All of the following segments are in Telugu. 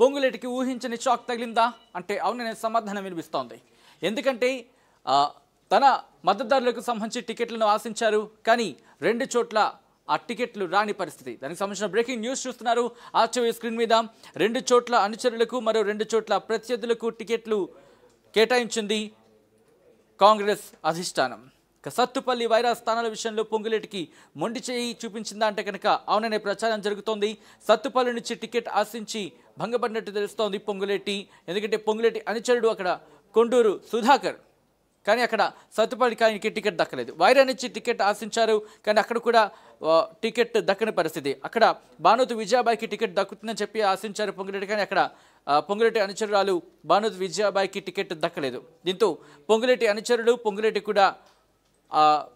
పొంగులేటికి ఊహించని షాక్ తగిలిందా అంటే అవుననే సమాధానం వినిపిస్తోంది ఎందుకంటే తన మద్దతుదారులకు సంబంధించి టికెట్లను ఆశించారు కానీ రెండు చోట్ల ఆ టికెట్లు రాని పరిస్థితి దానికి సంబంధించిన బ్రేకింగ్ న్యూస్ చూస్తున్నారు ఆర్టీవీ స్క్రీన్ మీద రెండు చోట్ల అనుచరులకు మరో రెండు చోట్ల ప్రత్యర్థులకు టికెట్లు కేటాయించింది కాంగ్రెస్ అధిష్టానం ఇక సత్తుపల్లి వైరా స్థానాల విషయంలో పొంగులేటికి మొండి చేయి చూపించిందా అంటే కనుక అవుననే ప్రచారం జరుగుతోంది సత్తుపల్లి నుంచి టికెట్ ఆశించి భంగపడినట్టు తెలుస్తోంది పొంగులేటి ఎందుకంటే పొంగులేటి అనుచరుడు అక్కడ కొండూరు సుధాకర్ కానీ అక్కడ సత్తుపల్లికి ఆయనకి టికెట్ దక్కలేదు వైరా నుంచి టికెట్ ఆశించారు కానీ అక్కడ కూడా టికెట్ దక్కని పరిస్థితి అక్కడ భానుతి విజయాబాయికి టికెట్ దక్కుతుందని చెప్పి ఆశించారు పొంగులేటి కానీ అక్కడ పొంగులేటి అనుచరురాలు భానుత్ విజయాబాయికి టికెట్ దక్కలేదు దీంతో పొంగులేటి అనుచరుడు పొంగులేటి కూడా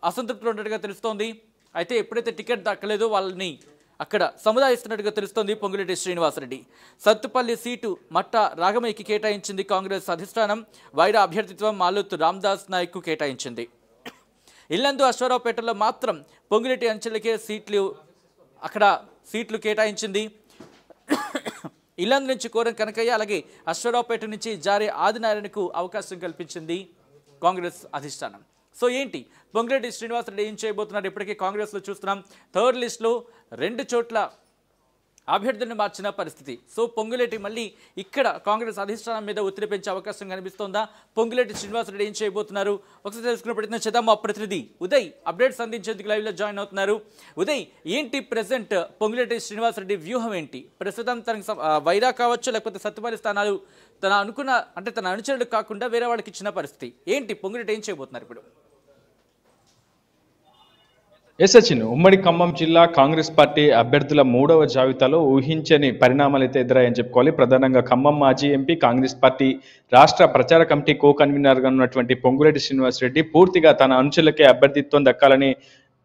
అసంతృప్తులు ఉన్నట్టుగా తెలుస్తోంది అయితే ఎప్పుడైతే టికెట్ దక్కలేదో వాళ్ళని అక్కడ సముదాయిస్తున్నట్టుగా తెలుస్తోంది పొంగులేటి శ్రీనివాసరెడ్డి సత్తుపల్లి సీటు మట్ట రాగమయ్యకి కేటాయించింది కాంగ్రెస్ అధిష్టానం వైర అభ్యర్థిత్వం మాలూత్ రామ్దాస్ నాయక్కు కేటాయించింది ఇల్లందు అశ్వరావుపేటలో మాత్రం పొంగులేటి అంచెలకే సీట్లు అక్కడ సీట్లు కేటాయించింది ఇల్లందు నుంచి కోరం కనకయ్య అలాగే అశ్వరావుపేట నుంచి జారే ఆదినారాయణకు అవకాశం కల్పించింది కాంగ్రెస్ అధిష్టానం సో ఏంటి పొంగిరెడ్డి శ్రీనివాసరెడ్డి ఏం చేయబోతున్నారు ఇప్పటికీ కాంగ్రెస్లో చూస్తున్నాం థర్డ్ లిస్టులో రెండు చోట్ల అభ్యర్థులను మార్చిన పరిస్థితి సో పొంగులేటి మళ్ళీ ఇక్కడ కాంగ్రెస్ అధిష్టానం మీద ఒత్తిడి పెంచే అవకాశం కనిపిస్తోందా పొంగులేటి శ్రీనివాసరెడ్డి ఏం చేయబోతున్నారు ఒకసారి తెలుసుకున్న ప్రయత్నం చేద్దాం మా ప్రతినిధి ఉదయ్ అప్డేట్స్ అందించేందుకు లైవ్లో జాయిన్ అవుతున్నారు ఉదయ్ ఏంటి ప్రజెంట్ పొంగులేటి శ్రీనివాసరెడ్డి వ్యూహం ఏంటి ప్రస్తుతం తనకి వైరా కావచ్చు లేకపోతే సత్తుపల్లి స్థానాలు తన అనుకున్న అంటే తన అనుచరుడు కాకుండా వేరే వాళ్ళకి ఇచ్చిన పరిస్థితి ఏంటి పొంగులేటి ఏం చేయబోతున్నారు ఇప్పుడు ఎస్సచిన్ ఉమ్మడి ఖమ్మం జిల్లా కాంగ్రెస్ పార్టీ అభ్యర్థుల మూడవ జాబితాలో ఊహించని పరిణామాలు అయితే ఎదురాయని చెప్పుకోవాలి ప్రధానంగా ఖమ్మం మాజీ ఎంపీ కాంగ్రెస్ పార్టీ రాష్ట్ర ప్రచార కమిటీ కో కన్వీనర్గా ఉన్నటువంటి పొంగురెడ్డి శ్రీనివాసరెడ్డి పూర్తిగా తన అనుచరులకే అభ్యర్థిత్వం దక్కాలని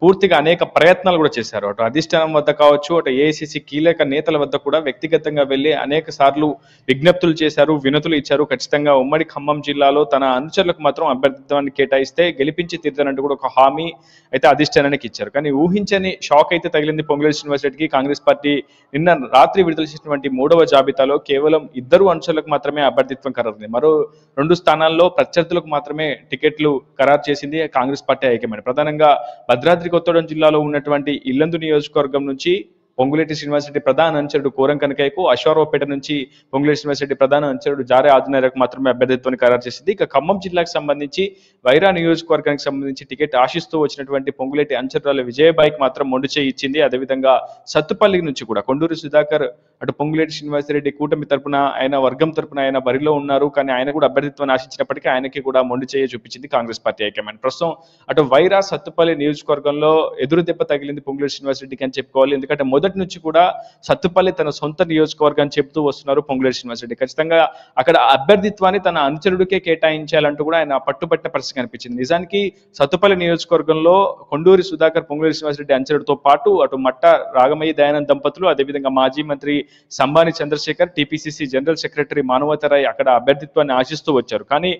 పూర్తిగా అనేక ప్రయత్నాలు కూడా చేశారు అటు అధిష్టానం వద్ద కావచ్చు అటు ఏఐసిసి కీలక నేతల వద్ద కూడా వ్యక్తిగతంగా వెళ్ళి అనేక సార్లు విజ్ఞప్తులు చేశారు వినతులు ఇచ్చారు ఖచ్చితంగా ఉమ్మడి ఖమ్మం జిల్లాలో తన అనుచరులకు మాత్రం అభ్యర్థిత్వాన్ని కేటాయిస్తే గెలిపించి తీరుతానంటూ కూడా ఒక హామీ అయితే అధిష్టానానికి ఇచ్చారు కానీ ఊహించని షాక్ అయితే తగిలింది పొంగులేరు శ్రీనివాస్ కాంగ్రెస్ పార్టీ నిన్న రాత్రి విడుదల చేసినటువంటి మూడవ జాబితాలో కేవలం ఇద్దరు అనుచరులకు మాత్రమే అభ్యర్థిత్వం ఖరారుంది మరో రెండు స్థానాల్లో ప్రత్యర్థులకు మాత్రమే టికెట్లు ఖరారు చేసింది కాంగ్రెస్ పార్టీ ఐక్యమైన ప్రధానంగా భద్రాద్రి కొత్తగూడెం జిల్లాలో ఉన్నటువంటి ఇల్లందు నియోజకవర్గం నుంచి పొంగులేటి రెడ్డి ప్రధాన అనుచరుడు కోరం కనకయ్యకు అశ్వారావుపేట నుంచి పొంగులేటి రెడ్డి ప్రధాన అనుచరుడు జారే ఆదినారకు మాత్రమే అభ్యర్థిత్వాన్ని ఖరారు చేసింది ఇక ఖమ్మం జిల్లాకు సంబంధించి వైరా నియోజకవర్గానికి సంబంధించి టికెట్ ఆశిస్తూ వచ్చినటువంటి పొంగులేటి అనుచరురాలు విజయబాయికి మాత్రం మొండు చేయి ఇచ్చింది అదేవిధంగా సత్తుపల్లి నుంచి కూడా కొండూరు సుధాకర్ అటు పొంగులేటి శ్రీనివాసరెడ్డి కూటమి తరపున ఆయన వర్గం తరపున ఆయన బరిలో ఉన్నారు కానీ ఆయన కూడా అభ్యర్థిత్వాన్ని ఆశించినప్పటికీ ఆయనకి కూడా మొండి చేయ చూపించింది కాంగ్రెస్ పార్టీ హైకమాండ్ ప్రస్తుతం అటు వైరా సత్తుపల్లి నియోజకవర్గంలో ఎదురు దెబ్బ తగిలింది పొంగులేటి శ్రీనివాసరెడ్డికి అని చెప్పుకోవాలి ఎందుకంటే మొదటి మొదటి నుంచి కూడా సత్తుపల్లి తన సొంత నియోజకవర్గాన్ని చెప్తూ వస్తున్నారు పొంగులేరు రెడ్డి ఖచ్చితంగా అక్కడ అభ్యర్థిత్వాన్ని తన అనుచరుడికే కేటాయించాలంటూ కూడా ఆయన పట్టుబట్టే పరిస్థితి కనిపించింది నిజానికి సత్తుపల్లి నియోజకవర్గంలో కొండూరి సుధాకర్ పొంగులేరు శ్రీనివాసరెడ్డి అనుచరుడితో పాటు అటు మట్ట రాగమయ్య దయానంద్ దంపతులు అదేవిధంగా మాజీ మంత్రి Sambani Chandrasekhar TPCC general secretary Manavatha Roy అక్కడ అభ్యర్థిత్వాన్ని ఆశిస్తూ వచ్చారు కానీ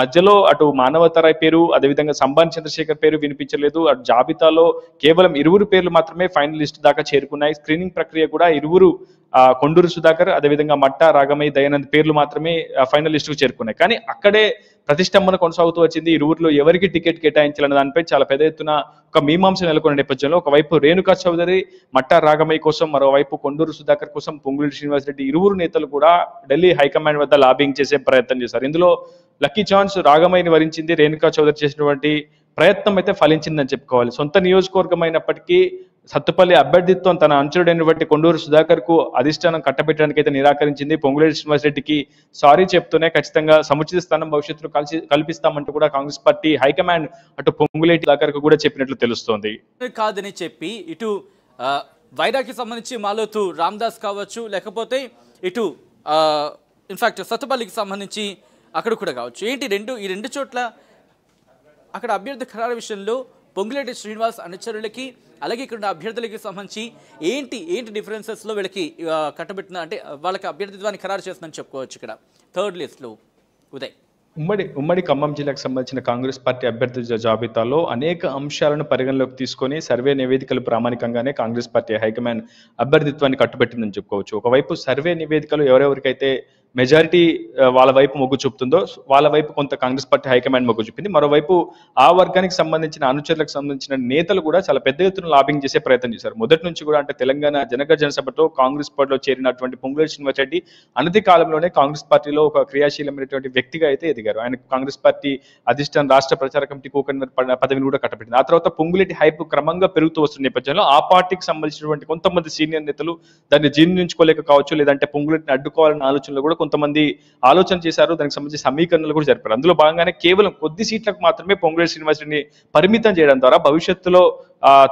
మధ్యలో అటు మానవతరాయ్ పేరు అదేవిధంగా సంబాని చంద్రశేఖర్ పేరు వినిపించలేదు అటు జాబితాలో కేవలం ఇరువురు పేర్లు మాత్రమే ఫైనలిస్ట్ దాకా చేరుకున్నాయి స్క్రీనింగ్ ప్రక్రియ కూడా ఇరువురు కొండూరు సుధాకర్ అదేవిధంగా మట్ట రాగమయ్య దయానంద్ పేర్లు మాత్రమే ఫైనల్ కు చేరుకున్నాయి కానీ అక్కడే ప్రతిష్టంభన కొనసాగుతూ వచ్చింది ఇరువురిలో ఎవరికి టికెట్ కేటాయించాలన్న దానిపై చాలా పెద్ద ఎత్తున ఒక మీమాంస నెలకొన్న నేపథ్యంలో ఒకవైపు రేణుకా చౌదరి మట్ట రాగమయ్య కోసం మరోవైపు కొండూరు సుధాకర్ కోసం శ్రీనివాస్ రెడ్డి ఇరువురు నేతలు కూడా ఢిల్లీ హైకమాండ్ వద్ద లాబింగ్ చేసే ప్రయత్నం చేశారు ఇందులో లక్కీ ఛాన్స్ రాగమయ్యని వరించింది రేణుకా చౌదరి చేసినటువంటి ప్రయత్నం అయితే ఫలించిందని చెప్పుకోవాలి సొంత నియోజకవర్గం అయినప్పటికీ సత్తుపల్లి అభ్యర్థిత్వం తన అంచుడైన బట్టి కొండూరు సుధాకర్ కు అధిష్టానం కట్టబెట్టడానికి అయితే నిరాకరించింది పొంగులేటి శ్రీనివాసరెడ్డికి సారీ చెప్తూనే ఖచ్చితంగా సముచిత స్థానం భవిష్యత్తులో కలిసి కల్పిస్తామంటూ కూడా కాంగ్రెస్ పార్టీ హైకమాండ్ అటు పొంగులేటి సుధాకర్ కూడా చెప్పినట్లు తెలుస్తోంది కాదని చెప్పి ఇటు వైరాకి సంబంధించి మాలోతు రామ్దాస్ కావచ్చు లేకపోతే ఇటు ఇన్ఫాక్ట్ సత్తుపల్లికి సంబంధించి అక్కడ కూడా కావచ్చు ఏంటి రెండు ఈ రెండు చోట్ల అక్కడ అభ్యర్థి ఖరారు విషయంలో పొంగులేటి శ్రీనివాస్ అనుచరులకి అలాగే ఇక్కడ అభ్యర్థులకి సంబంధించి ఏంటి ఏంటి డిఫరెన్సెస్లో వీళ్ళకి కట్టబెట్టిన అంటే వాళ్ళకి అభ్యర్థిత్వాన్ని ఖరారు చేస్తుందని చెప్పుకోవచ్చు ఇక్కడ థర్డ్ లిస్ట్లో ఉదయ్ ఉమ్మడి ఉమ్మడి ఖమ్మం జిల్లాకు సంబంధించిన కాంగ్రెస్ పార్టీ అభ్యర్థుల జాబితాలో అనేక అంశాలను పరిగణలోకి తీసుకొని సర్వే నివేదికలు ప్రామాణికంగానే కాంగ్రెస్ పార్టీ హైకమాండ్ అభ్యర్థిత్వాన్ని కట్టుబెట్టిందని చెప్పుకోవచ్చు ఒకవైపు సర్వే నివేదికలు ఎవరెవరికైతే మెజారిటీ వాళ్ళ వైపు మొగ్గు చూపుతుందో వాళ్ళ వైపు కొంత కాంగ్రెస్ పార్టీ హైకమాండ్ మొగ్గు చూపింది మరోవైపు ఆ వర్గానికి సంబంధించిన అనుచరులకు సంబంధించిన నేతలు కూడా చాలా పెద్ద ఎత్తున లాబింగ్ చేసే ప్రయత్నం చేశారు మొదటి నుంచి కూడా అంటే తెలంగాణ జనక జనసభతో కాంగ్రెస్ పార్టీలో చేరినటువంటి పొంగులేటి శ్రీనివాసరెడ్డి అనతి కాలంలోనే కాంగ్రెస్ పార్టీలో ఒక క్రియాశీలమైనటువంటి వ్యక్తిగా అయితే ఎదిగారు ఆయన కాంగ్రెస్ పార్టీ అధిష్టానం రాష్ట్ర ప్రచార కమిటీ కోకన్ పదవిని కూడా కట్టబెట్టింది ఆ తర్వాత పొంగులేటి హైప్ క్రమంగా పెరుగుతూ వస్తున్న నేపథ్యంలో ఆ పార్టీకి సంబంధించినటువంటి కొంతమంది సీనియర్ నేతలు దాన్ని జీర్ణించుకోలేక కావచ్చు లేదంటే పొంగులేటిని అడ్డుకోవాలన్న ఆలోచనలు కూడా కొంతమంది ఆలోచన చేశారు దానికి సంబంధించి సమీకరణలు కూడా జరిపారు అందులో భాగంగానే కేవలం కొద్ది సీట్లకు మాత్రమే పొంగులేటి శ్రీనివాసరెడ్డిని పరిమితం చేయడం ద్వారా భవిష్యత్తులో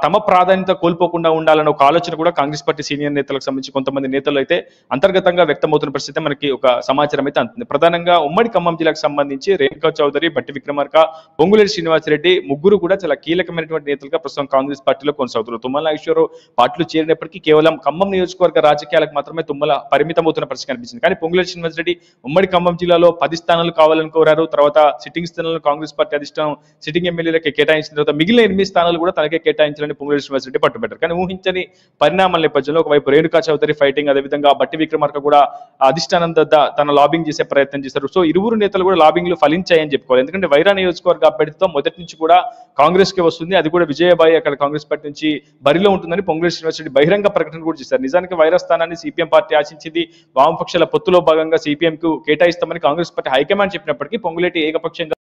తమ ప్రాధాన్యత కోల్పోకుండా ఉండాలన్న ఒక ఆలోచన కూడా కాంగ్రెస్ పార్టీ సీనియర్ నేతలకు సంబంధించి కొంతమంది నేతలు అయితే అంతర్గతంగా వ్యక్తమవుతున్న పరిస్థితి మనకి ఒక సమాచారం అయితే అందుతుంది ప్రధానంగా ఉమ్మడి ఖమ్మం జిల్లాకు సంబంధించి రేణుకా చౌదరి బట్టి విక్రమార్క పొంగులేరు శ్రీనివాసరెడ్డి ముగ్గురు కూడా చాలా కీలకమైనటువంటి నేతలుగా ప్రస్తుతం కాంగ్రెస్ పార్టీలో కొనసాగుతున్నారు తుమ్మల నాగేశ్వరరావు పార్టీలో చేరినప్పటికీ కేవలం ఖమ్మం నియోజకవర్గ రాజకీయాలకు మాత్రమే తుమ్మల పరిమితమవుతున్న పరిస్థితి కనిపించింది కానీ పొంగులేరు శ్రీనివాసరెడ్డి ఉమ్మడి ఖమ్మం జిల్లాలో పది స్థానాలు కావాలని కోరారు తర్వాత సిట్టింగ్ స్థానాలను కాంగ్రెస్ పార్టీ అధిష్టానం సిట్టింగ్ ఎమ్మెల్యేలకు కేటాయించిన తర్వాత మిగిలిన ఎనిమిది స్థానాలు కూడా తనకే కేటాయించాలని శ్రీనివాస రెడ్డి పట్టుబెట్టారు కానీ ఊహించని పరిణామాల నేపథ్యంలో ఒకవైపు రేణుకా చౌదరి ఫైటింగ్ అదేవిధంగా బట్టి విక్రమార్క కూడా అధిష్టానం తన లాబింగ్ చేసే ప్రయత్నం చేశారు సో ఇరువురు నేతలు కూడా లు ఫలించాయని చెప్పుకోవాలి ఎందుకంటే వైరా నియోజకవర్గ అభ్యర్థితో మొదటి నుంచి కూడా కాంగ్రెస్ కి వస్తుంది అది కూడా విజయబాయి అక్కడ కాంగ్రెస్ పార్టీ నుంచి బరిలో ఉంటుందని శ్రీనివాస రెడ్డి బహిరంగ ప్రకటన కూడా చేశారు నిజానికి వైరా స్థానాన్ని సిపిఎం పార్టీ ఆశించింది వామపక్షాల పొత్తులో భాగంగా సిపిఎం కు కేటాయిస్తామని కాంగ్రెస్ పార్టీ హైకమాండ్ చెప్పినప్పటికీ పొంగులేటి ఏకపక్షంగా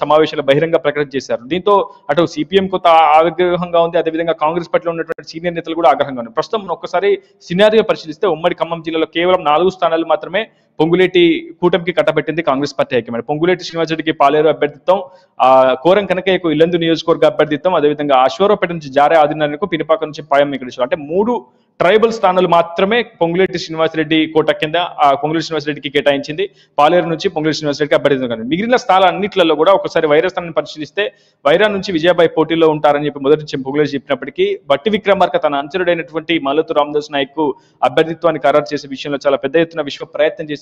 సమావేశాలు బహిరంగ ప్రకటన చేశారు దీంతో అటు సిపిఎం కొత్త ఆగ్రహంగా ఉంది అదేవిధంగా కాంగ్రెస్ పార్టీలో ఉన్నటువంటి సీనియర్ నేతలు కూడా ఆగ్రహంగా ఉన్నారు ప్రస్తుతం ఒక్కసారి సినారియో పరిశీలిస్తే ఉమ్మడి ఖమ్మం జిల్లాలో కేవలం నాలుగు స్థానాలు మాత్రమే పొంగులేటి కూటమికి కట్టబెట్టింది కాంగ్రెస్ పార్టీ హైకమాండ్ పొంగులేటి శ్రీనివాసరెడ్డికి పాలేరు అభ్యర్థిత్వం కోరం కనకయ్యకు ఇల్లందు నియోజకవర్గ అభ్యర్థిత్వం అదేవిధంగా అశ్వరావుపేట నుంచి జారే ఆధీనకు పినిపాక నుంచి పాయం ఇక్కడ అంటే మూడు ట్రైబల్ స్థానాలు మాత్రమే పొంగులేటి శ్రీనివాసరెడ్డి కోట కింద పొంగులేటి శ్రీనివాసరెడ్డికి కేటాయించింది పాలేరు నుంచి పొంగులేటి శ్రీనివాసరెడ్డికి అభ్యర్థిత్వం కానీ మిగిలిన స్థానాలన్నింటిలో కూడా ఒకసారి వైరా స్థానాన్ని పరిశీలిస్తే వైరా నుంచి విజయబాయ్ పోటీలో ఉంటారని చెప్పి మొదటి నుంచి పొంగులేటి చెప్పినప్పటికీ బట్టి విక్రమార్క తన అనుచరుడైనటువంటి మల్లతు రామదాస్ నాయక్ అభ్యర్థిత్వాన్ని ఖరారు చేసే విషయంలో చాలా పెద్ద ఎత్తున విశ్వ ప్రయత్నం చేసి